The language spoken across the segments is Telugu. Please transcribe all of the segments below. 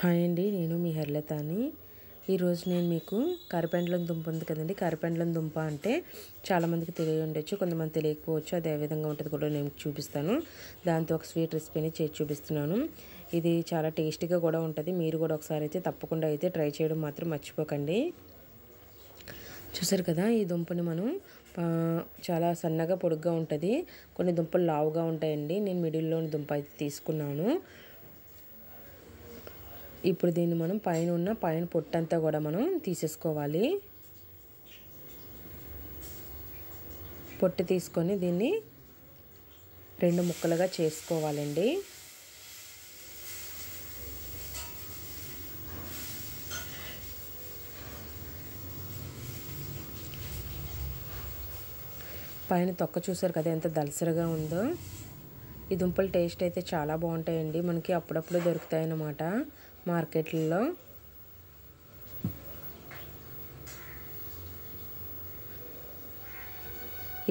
హాయ్ అండి నేను మీ హర్లతాని ఈరోజు నేను మీకు కరపెండలం దుంప ఉంది కదండి కరపెండలం దుంప అంటే చాలామందికి తెలియ ఉండొచ్చు కొంతమంది తెలియకపోవచ్చు అదే విధంగా ఉంటుంది కూడా నేను చూపిస్తాను దాంతో ఒక స్వీట్ రెసిపీని చేసి చూపిస్తున్నాను ఇది చాలా టేస్టీగా కూడా ఉంటుంది మీరు కూడా ఒకసారి అయితే తప్పకుండా అయితే ట్రై చేయడం మాత్రం మర్చిపోకండి చూసారు కదా ఈ దుంపని మనం చాలా సన్నగా పొడుగ్గా ఉంటుంది కొన్ని దుంపలు లావుగా ఉంటాయండి నేను మిడిల్లోని దుంప అయితే తీసుకున్నాను ఇప్పుడు దీన్ని మనం పైన ఉన్న పైన పొట్టంతా కూడా మనం తీసేసుకోవాలి పొట్టు తీసుకొని దీన్ని రెండు ముక్కలుగా చేసుకోవాలండి పైన తొక్క చూసారు కదా ఎంత దలసరిగా ఉందో ఈ దుంపలు టేస్ట్ అయితే చాలా బాగుంటాయండి మనకి అప్పుడప్పుడు దొరుకుతాయన్నమాట మార్కెట్లలో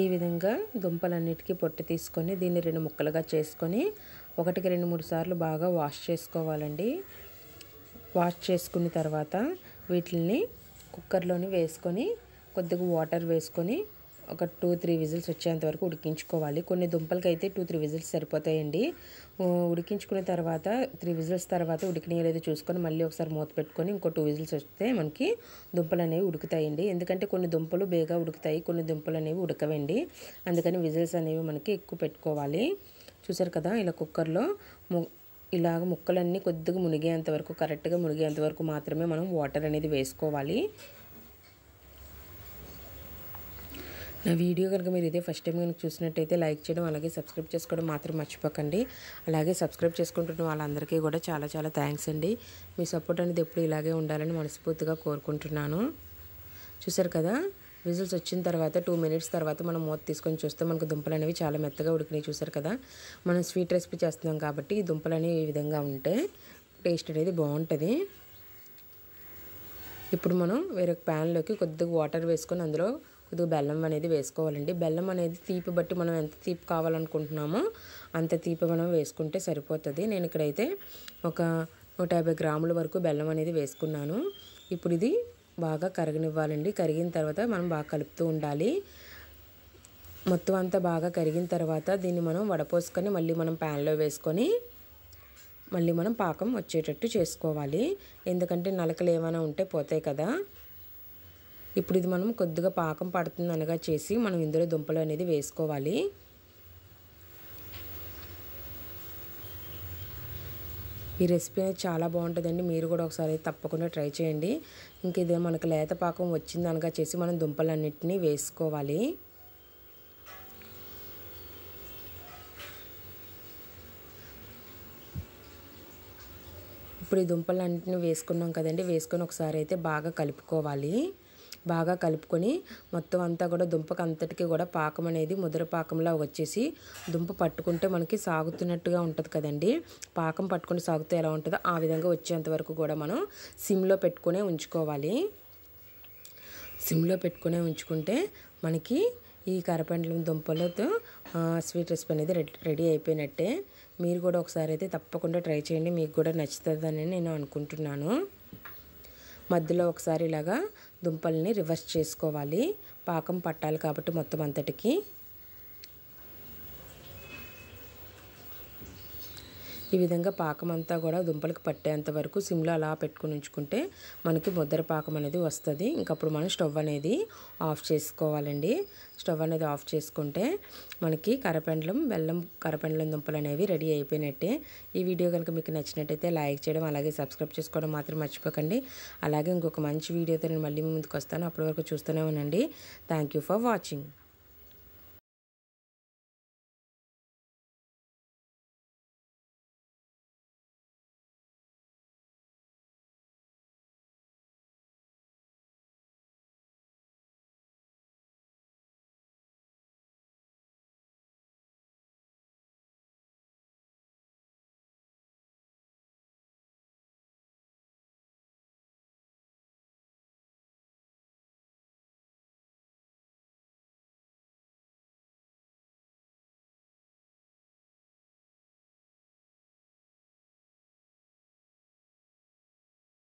ఈ విధంగా దుంపలన్నిటికీ పొట్టు తీసుకొని దీన్ని రెండు ముక్కలుగా చేసుకొని ఒకటికి రెండు మూడు సార్లు బాగా వాష్ చేసుకోవాలండి వాష్ చేసుకున్న తర్వాత వీటిని కుక్కర్లోని వేసుకొని కొద్దిగా వాటర్ వేసుకొని ఒక టూ త్రీ విజిల్స్ వచ్చేంత వరకు ఉడికించుకోవాలి కొన్ని దుంపలకి అయితే టూ త్రీ విజిల్స్ సరిపోతాయండి ఉడికించుకున్న తర్వాత త్రీ విజిల్స్ తర్వాత ఉడికినయలేదో చూసుకొని మళ్ళీ ఒకసారి మూత పెట్టుకొని ఇంకో టూ విజిల్స్ వస్తే మనకి దుంపలు అనేవి ఉడుకుతాయండి ఎందుకంటే కొన్ని దుంపలు బేగా ఉడుకుతాయి కొన్ని దుంపలు అనేవి ఉడకవండి అందుకని విజిల్స్ అనేవి మనకి ఎక్కువ పెట్టుకోవాలి చూసారు కదా ఇలా కుక్కర్లో ఇలాగ ముక్కలన్నీ కొద్దిగా మునిగేంత వరకు కరెక్ట్గా మునిగేంత వరకు మాత్రమే మనం వాటర్ అనేది వేసుకోవాలి నా వీడియో కనుక మీరు ఇదే ఫస్ట్ టైం కనుక చూసినట్టయితే లైక్ చేయడం అలాగే సబ్స్క్రైబ్ చేసుకోవడం మాత్రం మర్చిపోకండి అలాగే సబ్స్క్రైబ్ చేసుకుంటున్న వాళ్ళందరికీ కూడా చాలా చాలా థ్యాంక్స్ అండి మీ సపోర్ట్ అనేది ఎప్పుడు ఇలాగే ఉండాలని మనస్ఫూర్తిగా కోరుకుంటున్నాను చూసారు కదా విజిల్స్ వచ్చిన తర్వాత టూ మినిట్స్ తర్వాత మనం మూత తీసుకొని చూస్తే మనకు దుంపలు అనేవి చాలా మెత్తగా ఉడికినాయి చూసారు కదా మనం స్వీట్ రెసిపీ చేస్తున్నాం కాబట్టి దుంపలు అనేవి ఈ విధంగా ఉంటే టేస్ట్ అనేది బాగుంటుంది ఇప్పుడు మనం వేరొక ప్యాన్లోకి కొద్దిగా వాటర్ వేసుకొని అందులో కొద్దిగా బెల్లం అనేది వేసుకోవాలండి బెల్లం అనేది తీపి బట్టి మనం ఎంత తీపి కావాలనుకుంటున్నామో అంత తీపి మనం వేసుకుంటే సరిపోతుంది నేను ఇక్కడైతే ఒక నూట యాభై గ్రాముల వరకు బెల్లం అనేది వేసుకున్నాను ఇప్పుడు ఇది బాగా కరగనివ్వాలండి కరిగిన తర్వాత మనం బాగా కలుపుతూ ఉండాలి మొత్తం అంతా బాగా కరిగిన తర్వాత దీన్ని మనం వడపోసుకొని మళ్ళీ మనం ప్యాన్లో వేసుకొని మళ్ళీ మనం పాకం వచ్చేటట్టు చేసుకోవాలి ఎందుకంటే నలకలు ఏమైనా ఉంటే పోతాయి కదా ఇప్పుడు ఇది మనం కొద్దిగా పాకం పడుతుంది అనగా చేసి మనం ఇందులో దుంపలు అనేది వేసుకోవాలి ఈ రెసిపీ అనేది చాలా బాగుంటుందండి మీరు కూడా ఒకసారి తప్పకుండా ట్రై చేయండి ఇంక ఇది మనకు లేత పాకం వచ్చింది అనగా చేసి మనం దుంపలన్నింటినీ వేసుకోవాలి ఇప్పుడు ఈ దుంపలన్నింటినీ వేసుకున్నాం కదండి వేసుకొని ఒకసారి అయితే బాగా కలుపుకోవాలి బాగా కలుపుకొని మొత్తం అంతా కూడా దుంపకు అంతటికి కూడా పాకం అనేది ముదర పాకంలా వచ్చేసి దుంప పట్టుకుంటే మనకి సాగుతున్నట్టుగా ఉంటుంది కదండి పాకం పట్టుకుని సాగుతే ఎలా ఉంటుందో ఆ విధంగా వచ్చేంత వరకు కూడా మనం సిమ్లో పెట్టుకునే ఉంచుకోవాలి సిమ్లో పెట్టుకునే ఉంచుకుంటే మనకి ఈ కరపండ్ల దుంపలతో స్వీట్ రెసిపీ అనేది రెడీ అయిపోయినట్టే మీరు కూడా ఒకసారి అయితే తప్పకుండా ట్రై చేయండి మీకు కూడా నచ్చుతుందని నేను అనుకుంటున్నాను మధ్యలో ఒకసారి ఇలాగా దుంపల్ని రివర్స్ చేసుకోవాలి పాకం పట్టాలి కాబట్టి మొత్తం అంతటికి ఈ విధంగా పాకం అంతా కూడా దుంపలకు పట్టేంత వరకు సిమ్లో అలా పెట్టుకుని ఉంచుకుంటే మనకి ముద్దర పాకం అనేది వస్తుంది ఇంకప్పుడు మనం స్టవ్ అనేది ఆఫ్ చేసుకోవాలండి స్టవ్ అనేది ఆఫ్ చేసుకుంటే మనకి కరపెండలం బెల్లం కరపెండలం దుంపలు అనేవి రెడీ అయిపోయినట్టే ఈ వీడియో కనుక మీకు నచ్చినట్టయితే లైక్ చేయడం అలాగే సబ్స్క్రైబ్ చేసుకోవడం మాత్రం మర్చిపోకండి అలాగే ఇంకొక మంచి వీడియోతో నేను మళ్ళీ ముందుకు వస్తాను అప్పటి వరకు చూస్తూనే ఉండండి థ్యాంక్ ఫర్ వాచింగ్